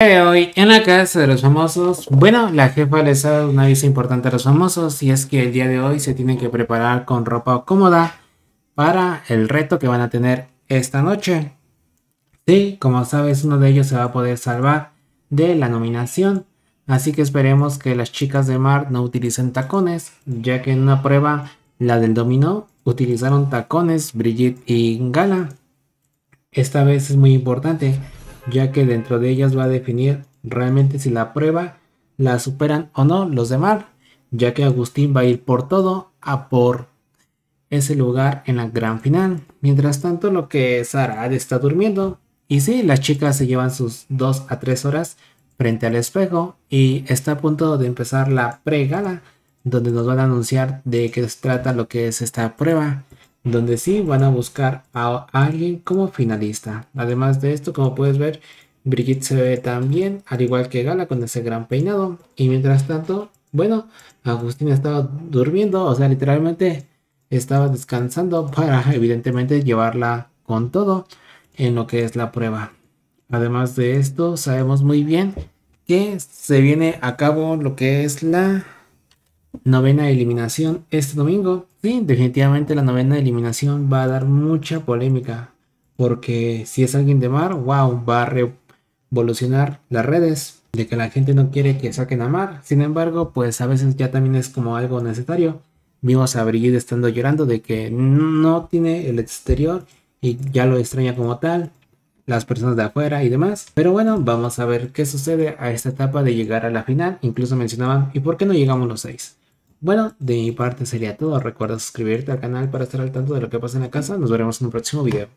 Hoy en la casa de los famosos, bueno, la jefa les ha dado una aviso importante a los famosos y es que el día de hoy se tienen que preparar con ropa cómoda para el reto que van a tener esta noche. Sí, como sabes, uno de ellos se va a poder salvar de la nominación, así que esperemos que las chicas de Mar no utilicen tacones, ya que en una prueba, la del dominó, utilizaron tacones Brigitte y Gala. Esta vez es muy importante ya que dentro de ellas va a definir realmente si la prueba la superan o no los demás, ya que Agustín va a ir por todo a por ese lugar en la gran final. Mientras tanto, lo que Sara está durmiendo. Y sí, las chicas se llevan sus 2 a 3 horas frente al espejo y está a punto de empezar la pre-gala, donde nos van a anunciar de qué se trata lo que es esta prueba donde sí van a buscar a alguien como finalista. Además de esto, como puedes ver, Brigitte se ve también, al igual que Gala con ese gran peinado. Y mientras tanto, bueno, Agustín estaba durmiendo, o sea, literalmente estaba descansando para evidentemente llevarla con todo en lo que es la prueba. Además de esto, sabemos muy bien que se viene a cabo lo que es la novena eliminación este domingo. Sí, definitivamente la novena eliminación va a dar mucha polémica. Porque si es alguien de Mar, wow, va a revolucionar las redes. De que la gente no quiere que saquen a Mar. Sin embargo, pues a veces ya también es como algo necesario. Vimos a Brigitte estando llorando de que no tiene el exterior y ya lo extraña como tal. Las personas de afuera y demás. Pero bueno, vamos a ver qué sucede a esta etapa de llegar a la final. Incluso mencionaban, ¿y por qué no llegamos los seis? Bueno, de mi parte sería todo. Recuerda suscribirte al canal para estar al tanto de lo que pasa en la casa. Nos veremos en un próximo video.